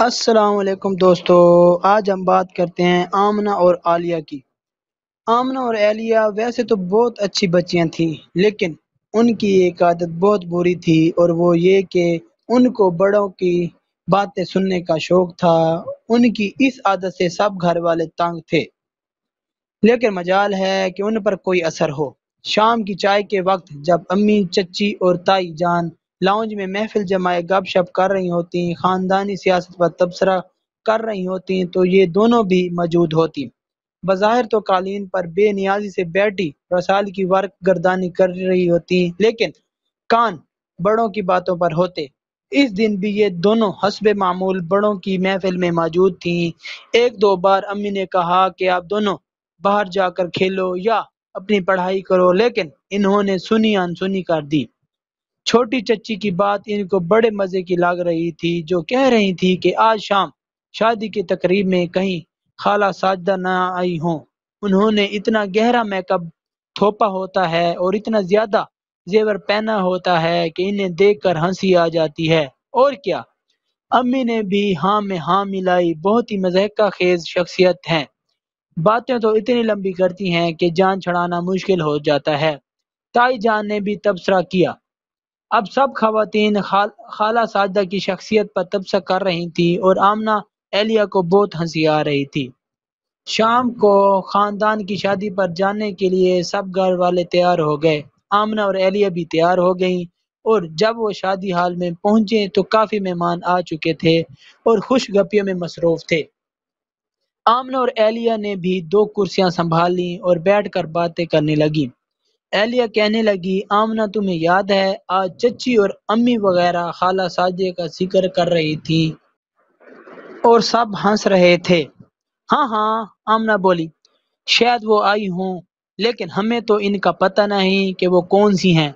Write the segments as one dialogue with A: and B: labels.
A: असलम दोस्तों आज हम बात करते हैं आमना और आलिया की आमना और आलिया वैसे तो बहुत अच्छी बच्चियां थीं लेकिन उनकी एक आदत बहुत बुरी थी और वो ये कि उनको बड़ों की बातें सुनने का शौक़ था उनकी इस आदत से सब घर वाले तंग थे लेकिन मजाल है कि उन पर कोई असर हो शाम की चाय के वक्त जब अम्मी चची और ताई जान लाउंज में महफिल जमाए गप शप कर रही होती हैं ख़ानदानी सियासत पर तबसरा कर रही होती हैं तो ये दोनों भी मौजूद होती बाहिर तो कालीन पर बेनियाजी से बैठी रसाल की वर्क गर्दानी कर रही होती लेकिन कान बड़ों की बातों पर होते इस दिन भी ये दोनों हसब मामूल बड़ों की महफिल में मौजूद थीं एक दो बार अम्मी ने कहा कि आप दोनों बाहर जाकर खेलो या अपनी पढ़ाई करो लेकिन इन्होंने सुनी अनसुनी कर दी छोटी चच्ची की बात इनको बड़े मज़े की लग रही थी जो कह रही थी कि आज शाम शादी की तकरीब में कहीं खाला साजदा ना आई हों उन्होंने इतना गहरा मेकअप थोपा होता है और इतना ज़्यादा जेवर पहना होता है कि इन्हें देख कर हंसी आ जाती है और क्या अम्मी ने भी हाँ में हाँ मिलाई बहुत ही मजहका खेज शख्सियत हैं बातें तो इतनी लंबी करती हैं कि जान छड़ाना मुश्किल हो जाता है ताई जान ने भी तबसरा किया अब सब खातन खाल, खाला साजदा की शख्सियत पर तबसा कर रही थी और आमना एलिया को बहुत हंसी आ रही थी शाम को ख़ानदान की शादी पर जाने के लिए सब घर वाले तैयार हो गए आमना और एलिया भी तैयार हो गई और जब वो शादी हाल में पहुंचे तो काफ़ी मेहमान आ चुके थे और खुश गपियों में मसरूफ़ थे आमना और एलिया ने भी दो कुर्सियां संभाल ली और बैठकर बातें करने लगीं एलिया कहने लगी आमना तुम्हें याद है आज चची और अम्मी वगैरह खाला साजे का जिक्र कर रही थी और सब हंस रहे थे हाँ हाँ आमना बोली शायद वो आई हूँ लेकिन हमें तो इनका पता नहीं कि वो कौन सी हैं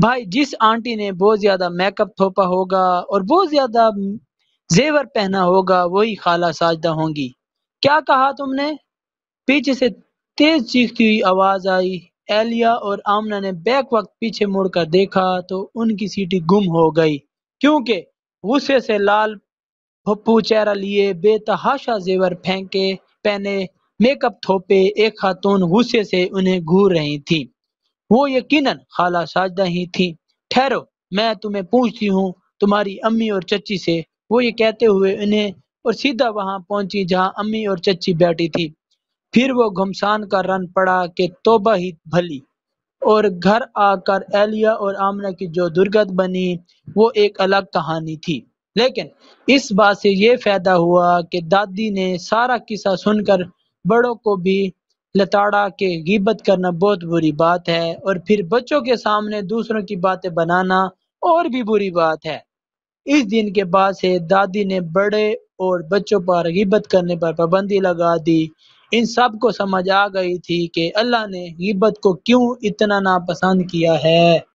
A: भाई जिस आंटी ने बहुत ज़्यादा मेकअप थोपा होगा और बहुत ज़्यादा जेवर पहना होगा वही खाला साजदा होंगी क्या कहा तुमने पीछे से तेज चीखती हुई आवाज़ आई एलिया और आमना ने बैक वक्त पीछे मुड़कर देखा तो उनकी सीटी गुम हो गई क्योंकि गुस्से से लाल भप्पू चेहरा लिए बेतहाशा जेवर फेंके पहने मेकअप थोपे एक खातून गुस्से से उन्हें घूर रही थी वो यकीनन खाला साजदा ही थी ठहरो मैं तुम्हें पूछती हूँ तुम्हारी अम्मी और चची से वो ये कहते हुए उन्हें और सीधा वहां पहुंची जहां अम्मी और चची बैठी थी फिर वो घमसान का रन पड़ा कि तोबा ही भली और घर आकर एलिया और आमना की जो दुर्गत बनी वो एक अलग कहानी थी लेकिन इस बात से ये फायदा हुआ कि दादी ने सारा किस्सा सुनकर बड़ों को भी लताड़ा के गिबत करना बहुत बुरी बात है और फिर बच्चों के सामने दूसरों की बातें बनाना और भी बुरी बात है इस दिन के बाद से दादी ने बड़े और बच्चों पर गिबत करने पर पाबंदी लगा दी इन सब को समझ आ गई थी कि अल्लाह ने गिब्बत को क्यों इतना नापसंद किया है